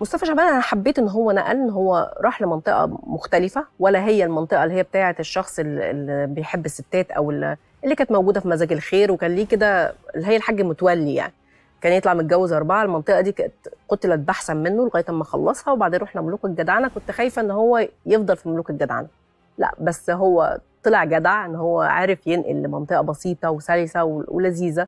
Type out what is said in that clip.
مصطفى شعبان انا حبيت ان هو نقل ان هو راح لمنطقه مختلفه ولا هي المنطقه اللي هي بتاعه الشخص اللي بيحب الستات او اللي كانت موجوده في مزاج الخير وكان ليه كده اللي هي الحاج متولي يعني كان يطلع متجوز اربعه المنطقه دي كانت قتلت بحثا منه لغايه اما خلصها وبعدين رحنا ملوك الجدعنه كنت خايفه ان هو يفضل في ملوك الجدعنه لا بس هو طلع جدع ان هو عارف ينقل لمنطقه بسيطه وسلسه ولذيذه